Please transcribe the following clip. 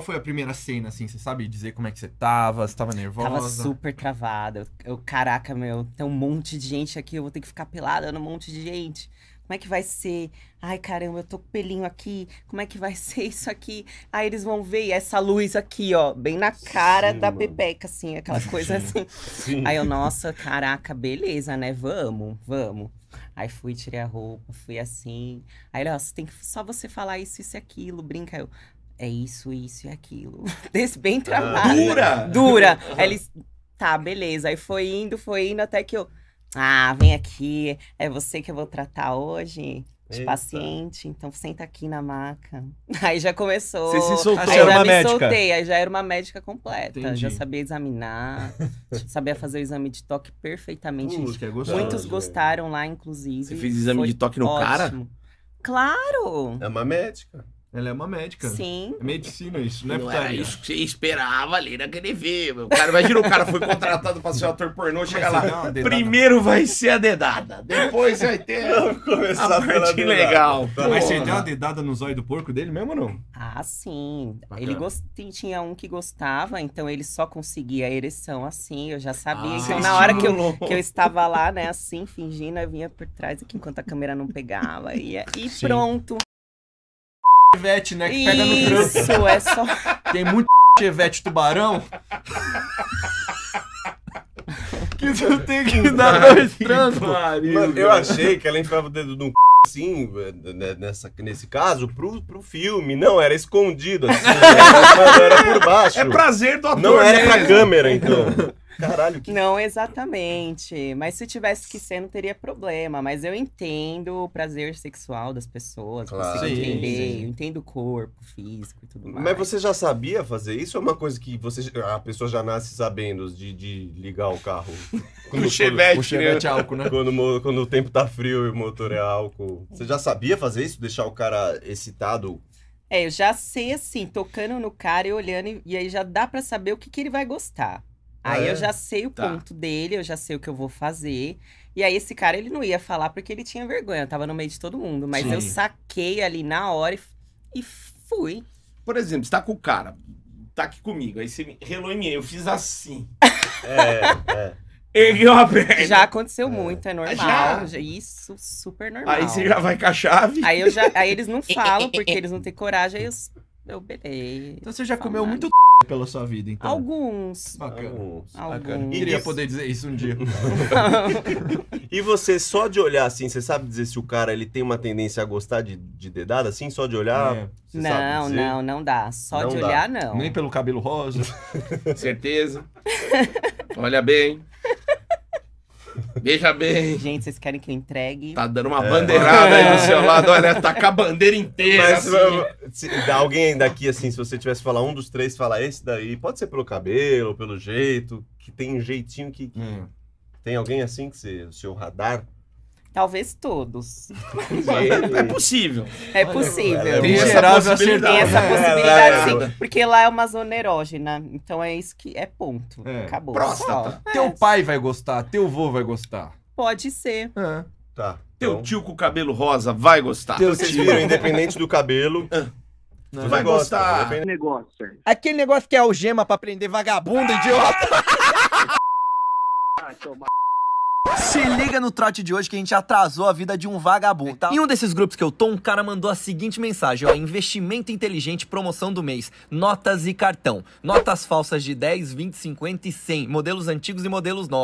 Qual foi a primeira cena, assim? Você sabe dizer como é que você tava? Você tava nervosa? Tava super travada. Eu, caraca, meu, tem um monte de gente aqui, eu vou ter que ficar pelada no monte de gente. Como é que vai ser? Ai, caramba, eu tô com pelinho aqui. Como é que vai ser isso aqui? Aí eles vão ver essa luz aqui, ó, bem na cara Sim, da mano. Pepeca, assim, aquela coisa assim. Sim. Aí eu, nossa, caraca, beleza, né? Vamos, vamos. Aí fui, tirei a roupa, fui assim. Aí ele, ó, tem que, só você falar isso, isso e aquilo, brinca. Eu, é isso, isso e aquilo. Desse bem ah. trabalho. dura! Dura. Aí eles, tá, beleza. Aí foi indo, foi indo, até que eu, ah, vem aqui, é você que eu vou tratar hoje. De Eita. paciente, então senta aqui na maca. Aí já começou. Você se soltou, aí já era uma me médica. soltei, aí já era uma médica completa. Entendi. Já sabia examinar, sabia fazer o exame de toque perfeitamente. Uh, é gostoso, Muitos gostaram lá, inclusive. Você fez exame Foi de toque no ótimo. cara? Claro! É uma médica. Ela é uma médica. Sim. É medicina isso, não é Não era isso que você esperava ali naquele filme. O cara, imagina o cara foi contratado pra ser ator pornô, chega é lá. Primeiro vai ser a dedada, depois vai ter começar a parte legal. Porra. Mas você deu uma dedada no zóio do porco dele mesmo ou não? Ah, sim. Bacana. Ele gost... tinha um que gostava, então ele só conseguia a ereção assim, eu já sabia. Ah, então na hora que eu, que eu estava lá, né, assim, fingindo, eu vinha por trás aqui enquanto a câmera não pegava. E, é, e pronto. Chevette, né? Que pega no Isso, é só. Tem muito Chevette tubarão. que tu tem que dar dois trancos. eu achei que ela enfiava o dedo num assim, né, né, nessa, nesse caso, pro, pro filme. Não, era escondido, assim. era, né? era por baixo. É prazer do ator. Não era pra câmera, então. Caralho. Que... Não exatamente. Mas se tivesse que ser, não teria problema. Mas eu entendo o prazer sexual das pessoas, claro. sim, entender. Sim. Eu entendo o corpo, físico e tudo mais. Mas você já sabia fazer isso? é uma coisa que você, a pessoa já nasce sabendo de, de ligar o carro? Com o chevette. Quando, o chevette né? álcool, né? Quando, quando o tempo tá frio e o motor é álcool. Você já sabia fazer isso? Deixar o cara excitado é, eu já sei assim, tocando no cara e olhando, e, e aí já dá para saber o que, que ele vai gostar. Aí é? eu já sei o tá. ponto dele, eu já sei o que eu vou fazer. E aí esse cara, ele não ia falar porque ele tinha vergonha, tava no meio de todo mundo. Mas Sim. eu saquei ali na hora e, e, fui. Por exemplo, você tá com o cara, tá aqui comigo, aí você em mim, eu fiz assim. é, é. Ergueu a Já aconteceu é. muito, é normal. Já. Isso, super normal. Aí você já vai com a chave. Aí, eu já, aí eles não falam porque eles não têm coragem, aí eu eu belei. Então você já Falando. comeu muito pela sua vida, então. Alguns. Bacana. Alguns. Alguns. Iria poder dizer isso um dia. e você, só de olhar assim, você sabe dizer se o cara ele tem uma tendência a gostar de, de dedada, assim, só de olhar? É. Não, não, não dá. Só não de dá. olhar, não. Nem pelo cabelo rosa. Certeza. Olha bem. Veja bem. Gente, vocês querem que eu entregue? Tá dando uma é. bandeirada aí do seu lado, olha, tá com a bandeira inteira. Mas assim. se, alguém daqui, assim, se você tivesse falar um dos três, falar esse daí, pode ser pelo cabelo, pelo jeito, que tem um jeitinho que. que... Hum. Tem alguém assim que você, o seu radar? Talvez todos. É, é possível. É possível. Tem, essa possibilidade. Tem essa possibilidade, é sim. Porque lá é uma zona erógena. Então é isso que é ponto. É. Acabou. Próstata. Só. Teu é. pai vai gostar, teu avô vai gostar. Pode ser. É. Tá. Teu então... tio com cabelo rosa vai gostar. Teu tio, independente do cabelo. Não, ah. vai gostar. aquele Negócio. Aquele negócio que é algema pra prender vagabundo, idiota. Ai, se liga no trote de hoje que a gente atrasou a vida de um vagabundo, tá? Em um desses grupos que eu tô, um cara mandou a seguinte mensagem, ó. Investimento inteligente, promoção do mês, notas e cartão. Notas falsas de 10, 20, 50 e 100, modelos antigos e modelos novos.